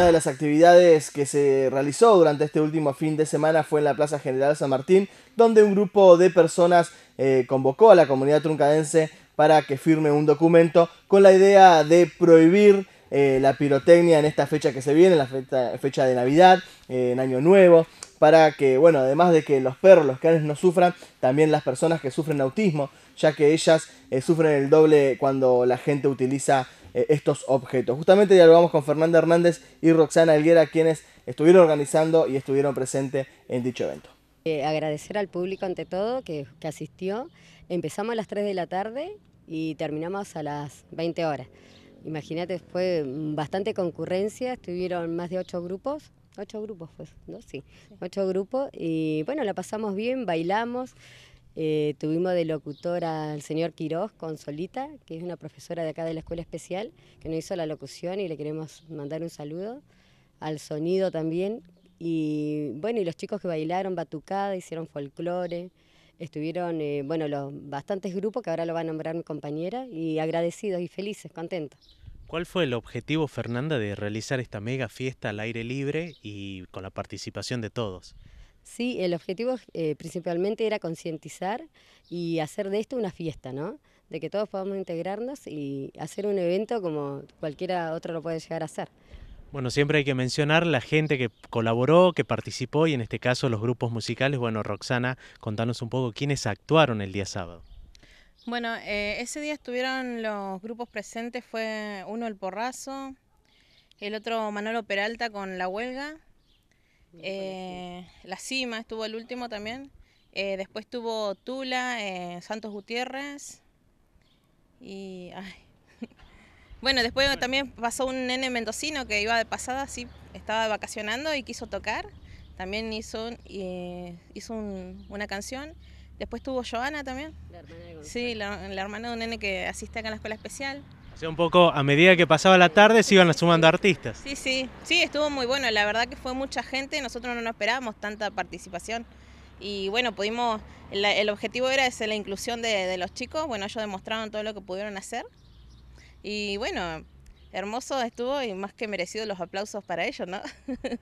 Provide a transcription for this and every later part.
Una de las actividades que se realizó durante este último fin de semana fue en la Plaza General San Martín, donde un grupo de personas eh, convocó a la comunidad truncadense para que firme un documento con la idea de prohibir eh, la pirotecnia en esta fecha que se viene, la fecha, de Navidad, eh, en Año Nuevo, para que, bueno, además de que los perros, los canes no sufran, también las personas que sufren autismo, ya que ellas sufren el doble cuando la gente utiliza eh, estos objetos. Justamente dialogamos con Fernanda Hernández y Roxana Alguera quienes estuvieron organizando y estuvieron presentes en dicho evento. Eh, agradecer al público ante todo que, asistió. Empezamos a las 3 de la tarde y terminamos a las 20 horas. Imagínate, fue bastante concurrencia, estuvieron más de 8 grupos, ocho grupos pues, ¿no? Sí, ocho grupos y bueno, la pasamos bien, bailamos, eh, tuvimos de locutor al señor Quiroz Consolita, que es una profesora de acá de la Escuela Especial, que nos hizo la locución y le queremos mandar un saludo. Al sonido también. Y bueno, y los chicos que bailaron batucada, hicieron folclore, estuvieron, eh, bueno, los bastantes grupos que ahora lo va a nombrar mi compañera, y agradecidos y felices, contentos. ¿Cuál fue el objetivo, Fernanda, de realizar esta mega fiesta al aire libre y con la participación de todos? Sí, el objetivo eh, principalmente era concientizar y hacer de esto una fiesta, ¿no? De que todos podamos integrarnos y hacer un evento como cualquiera otro lo puede llegar a hacer. Bueno, siempre hay que mencionar la gente que colaboró, que participó y en este caso los grupos musicales. Bueno, Roxana, contanos un poco quiénes actuaron el día sábado. Bueno, eh, ese día estuvieron los grupos presentes, fue uno El Porrazo, el otro Manolo Peralta con La Huelga, eh, la Cima estuvo el último también. Eh, después tuvo Tula, eh, Santos Gutiérrez. Y. bueno, después también pasó un nene mendocino que iba de pasada, así estaba vacacionando y quiso tocar. También hizo, hizo una canción. Después tuvo Joana también. La hermana de Sí, la hermana de un nene que asiste acá en la escuela especial sea, un poco a medida que pasaba la tarde se iban sumando artistas. Sí, sí, sí, estuvo muy bueno. La verdad que fue mucha gente, nosotros no nos esperábamos tanta participación. Y bueno, pudimos, el objetivo era la inclusión de, de los chicos. Bueno, ellos demostraron todo lo que pudieron hacer. Y bueno, hermoso estuvo y más que merecido los aplausos para ellos, ¿no?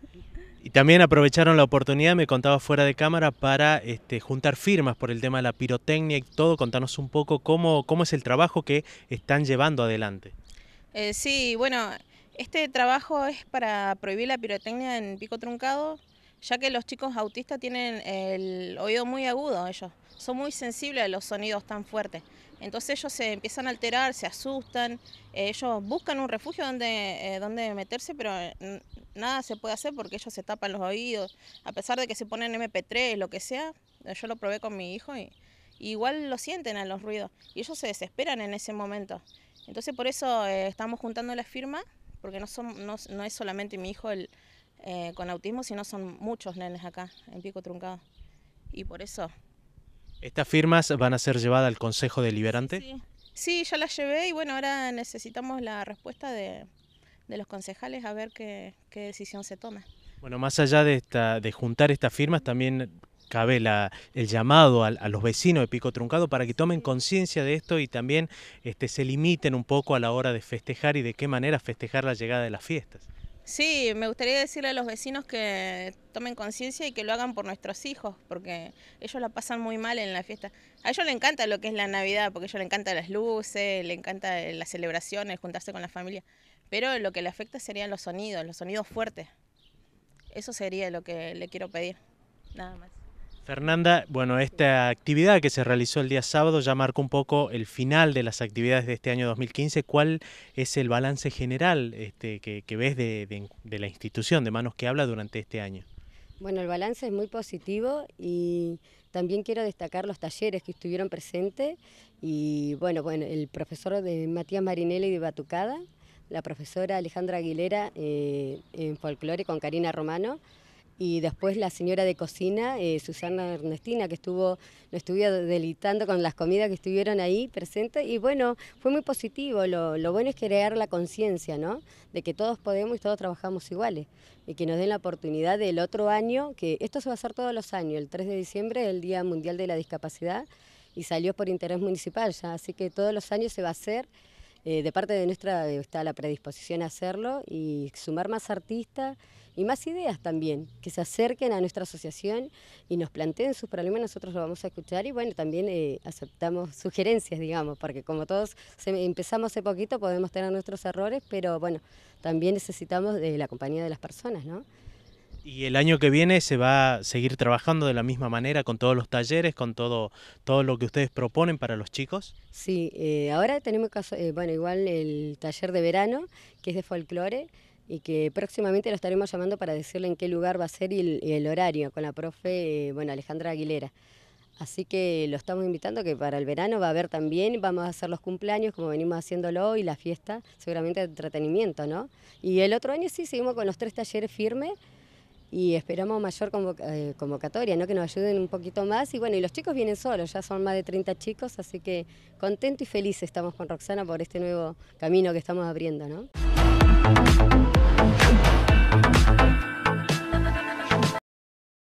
Y también aprovecharon la oportunidad, me contaba fuera de cámara, para este, juntar firmas por el tema de la pirotecnia y todo. Contanos un poco cómo, cómo es el trabajo que están llevando adelante. Eh, sí, bueno, este trabajo es para prohibir la pirotecnia en Pico Truncado ya que los chicos autistas tienen el oído muy agudo ellos, son muy sensibles a los sonidos tan fuertes. Entonces ellos se empiezan a alterar, se asustan, eh, ellos buscan un refugio donde, eh, donde meterse, pero mm, nada se puede hacer porque ellos se tapan los oídos, a pesar de que se ponen MP3, lo que sea, eh, yo lo probé con mi hijo y, igual lo sienten a los ruidos y ellos se desesperan en ese momento. Entonces por eso estamos juntando la firma, porque no, son, no es solamente mi hijo el eh, con autismo, si no son muchos nenes acá en Pico Truncado. Y por eso. ¿Estas firmas van a ser llevadas al Consejo Deliberante? Sí, ya las llevé y bueno, ahora necesitamos la respuesta de, los concejales a ver qué, decisión se toma. Bueno, más allá de, de juntar estas firmas, también cabe el llamado a, a, los vecinos de Pico Truncado para que tomen conciencia de esto y también este, se limiten un poco a la hora de festejar y de qué manera festejar la llegada de las fiestas. Sí, me gustaría decirle a los vecinos que tomen conciencia y que lo hagan por nuestros hijos, porque ellos la pasan muy mal en la fiesta. A ellos les encanta lo que es la Navidad, porque a ellos les encantan las luces, le encanta las celebraciones, juntarse con la familia. Pero lo que le afecta serían los sonidos, los sonidos fuertes. Eso sería lo que le quiero pedir, nada más. Fernanda, bueno, esta actividad que se realizó el día sábado ya marcó un poco el final de las actividades de este año 2015. ¿Cuál es el balance general este, que, ves de, la institución, de Manos que Habla, durante este año? Bueno, el balance es muy positivo y también quiero destacar los talleres que estuvieron presentes y bueno, bueno el profesor de Matías Marinelli de Batucada, la profesora Alejandra Aguilera eh, en folclore con Karina Romano, y después la señora de cocina, eh, Susana Ernestina, que estuvo, lo estuvo delitando con las comidas que estuvieron ahí presentes, y bueno, fue muy positivo, lo, lo bueno es crear la conciencia, ¿no? De que todos podemos y todos trabajamos iguales, y que nos den la oportunidad del otro año, que esto se va a hacer todos los años, el 3 de diciembre es el Día Mundial de la Discapacidad, y salió por interés municipal ya, así que todos los años se va a hacer, eh, de parte de nuestra está la predisposición a hacerlo y sumar más artistas y más ideas también, que se acerquen a nuestra asociación y nos planteen sus problemas, nosotros lo vamos a escuchar y bueno, también eh, aceptamos sugerencias, digamos, porque como todos empezamos hace poquito podemos tener nuestros errores, pero bueno, también necesitamos de la compañía de las personas, ¿no? Y el año que viene se va a seguir trabajando de la misma manera con todos los talleres, con todo, todo lo que ustedes proponen para los chicos. Sí, eh, ahora tenemos eh, bueno, igual el taller de verano, que es de folclore, y que próximamente lo estaremos llamando para decirle en qué lugar va a ser y el, horario, con la profe eh, bueno, Alejandra Aguilera. Así que lo estamos invitando que para el verano va a haber también, vamos a hacer los cumpleaños como venimos haciéndolo y la fiesta, seguramente de entretenimiento, ¿no? Y el otro año sí, seguimos con los tres talleres firmes y esperamos mayor eh, convocatoria, ¿no? que nos ayuden un poquito más. Y bueno, y los chicos vienen solos, ya son más de 30 chicos, así que contentos y felices estamos con Roxana por este nuevo camino que estamos abriendo. ¿no?